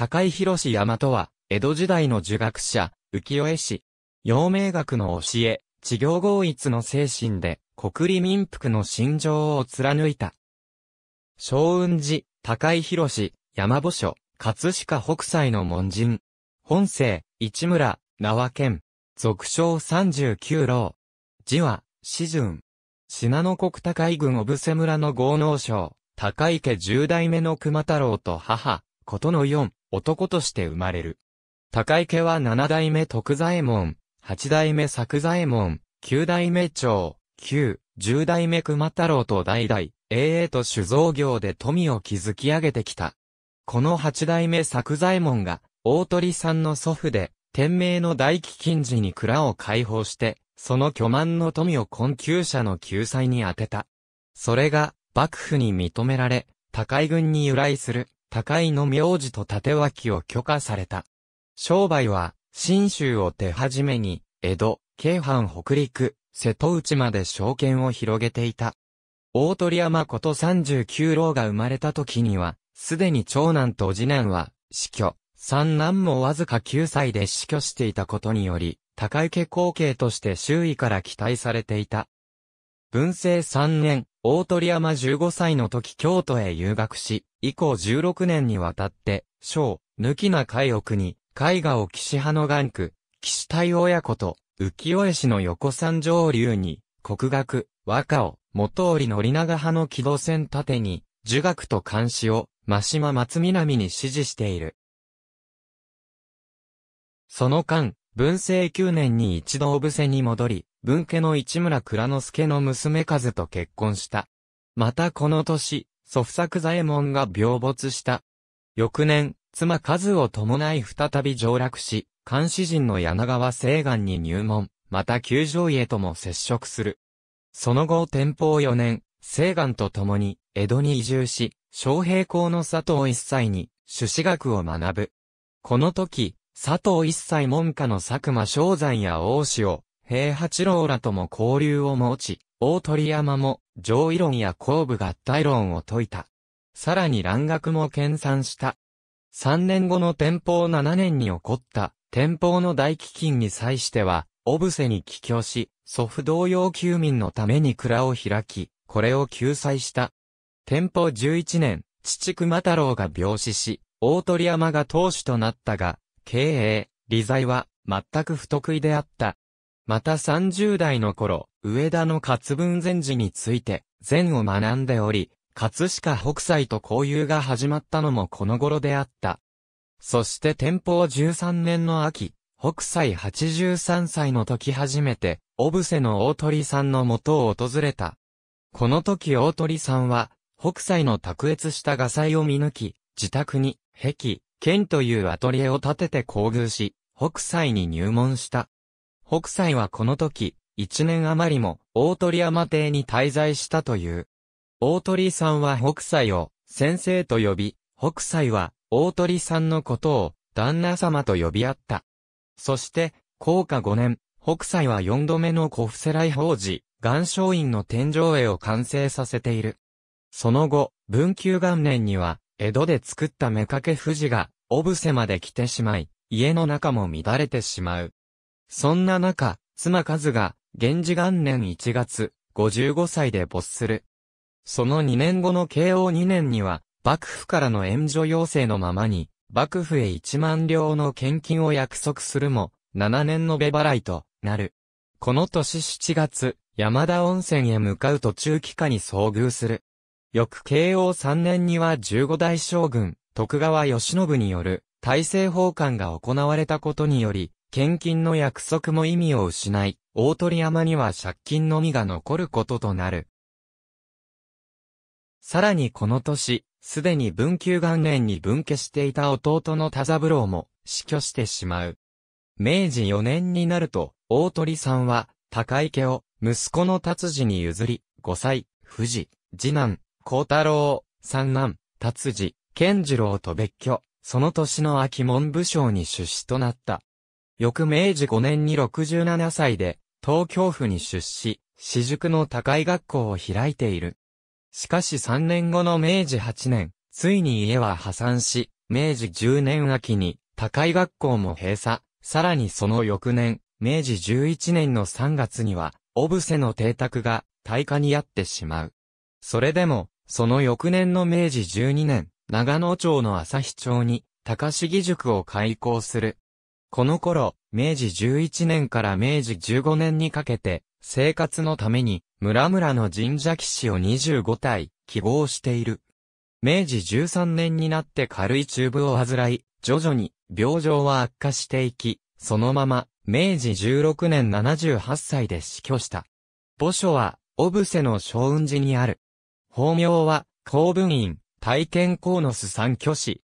高井博山とは、江戸時代の儒学者、浮世絵師。陽明学の教え、治業合一の精神で、国理民服の心情を貫いた。昭雲寺、高井博山墓所、葛飾北斎の門人。本姓、市村、縄県。俗称三十九老。字は、四順。信濃国高井郡小布施村の豪農省、高井家十代目の熊太郎と母、ことの四、男として生まれる。高池は七代目徳左衛門、八代目作左衛門、九代目長、九、十代目熊太郎と代々、永遠と酒造業で富を築き上げてきた。この八代目作左衛門が、大鳥さんの祖父で、天明の大飢饉時に蔵を解放して、その巨万の富を困窮者の救済に充てた。それが、幕府に認められ、高井軍に由来する。高井の名字と縦脇を許可された。商売は、新州を手始めに、江戸、京阪北陸、瀬戸内まで証券を広げていた。大鳥山こと39郎が生まれた時には、すでに長男と次男は、死去、三男もわずか9歳で死去していたことにより、高池後継として周囲から期待されていた。文政3年、大鳥山15歳の時京都へ留学し、以降16年にわたって、小、抜きな海奥に、絵画を岸派の眼区、岸隊親子と、浮世絵師の横山上流に、国学、和歌を、元織の長派の軌道線縦に、儒学と漢詩を、真島松南に支持している。その間、文政9年に一度お伏せに戻り、文家の市村倉之助の娘風と結婚した。またこの年、祖父作左衛門が病没した。翌年、妻数を伴い再び上落し、監視人の柳川清岸に入門、また球場へとも接触する。その後天保4年、清岸と共に江戸に移住し、昌平公の佐藤一歳に、朱子学を学ぶ。この時、佐藤一歳門下の佐久間昌山や大塩、平八郎らとも交流を持ち、大鳥山も上位論や後部合体論を説いた。さらに蘭学も研鑽した。三年後の天保七年に起こった天保の大飢饉に際しては、小ブセに帰郷し、祖父同様休民のために蔵を開き、これを救済した。天保十一年、父熊太郎が病死し、大鳥山が当主となったが、経営、理財は全く不得意であった。また30代の頃、上田の活文禅師について、禅を学んでおり、葛飾北斎と交友が始まったのもこの頃であった。そして天保13年の秋、北斎83歳の時初めて、小布施の大鳥さんの元を訪れた。この時大鳥さんは、北斎の卓越した画才を見抜き、自宅に、壁、剣というアトリエを建てて厚遇し、北斎に入門した。北斎はこの時、一年余りも大鳥山邸に滞在したという。大鳥さんは北斎を先生と呼び、北斎は大鳥さんのことを旦那様と呼び合った。そして、降下五年、北斎は四度目の古伏施来法寺、岩松院の天井絵を完成させている。その後、文久元年には、江戸で作った目掛け富士が、小布施まで来てしまい、家の中も乱れてしまう。そんな中、妻数が、源氏元年1月、55歳で没する。その2年後の慶応2年には、幕府からの援助要請のままに、幕府へ1万両の献金を約束するも、7年のべ払いとなる。この年7月、山田温泉へ向かう途中帰間に遭遇する。翌慶応3年には15代将軍、徳川義信による大政奉還が行われたことにより、献金の約束も意味を失い、大鳥山には借金のみが残ることとなる。さらにこの年、すでに文久元年に分家していた弟の田三郎も死去してしまう。明治4年になると、大鳥さんは、高井家を息子の達治に譲り、5歳、富士、次男、幸太郎、三男、達治、健次郎と別居、その年の秋文武将に出資となった。翌明治5年に67歳で、東京府に出資、私塾の高い学校を開いている。しかし3年後の明治8年、ついに家は破産し、明治10年秋に、高い学校も閉鎖、さらにその翌年、明治11年の3月には、オブセの邸宅が、大火にあってしまう。それでも、その翌年の明治12年、長野町の朝日町に、高市義塾を開校する。この頃、明治11年から明治15年にかけて、生活のために、村々の神社騎士を25体、希望している。明治13年になって軽い中部を患い、徐々に、病状は悪化していき、そのまま、明治16年78歳で死去した。墓所は、小布施の小雲寺にある。法名は、公文院、体験校のス三居士。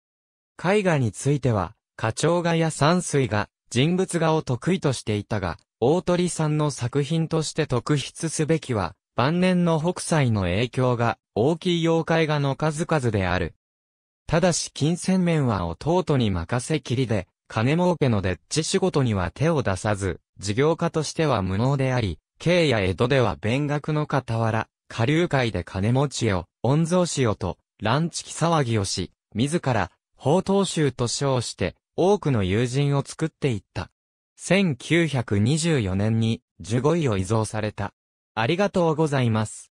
絵画については、花鳥画や山水画、人物画を得意としていたが、大鳥さんの作品として特筆すべきは、晩年の北斎の影響が大きい妖怪画の数々である。ただし金銭面は弟に任せきりで、金儲けのでっち仕事には手を出さず、事業家としては無能であり、京や江戸では勉学の傍ら、下流界で金持ちを、御蔵司よと、乱地騒ぎをし、自ら、宝刀衆と称して、多くの友人を作っていった。1924年に15位を遺贈された。ありがとうございます。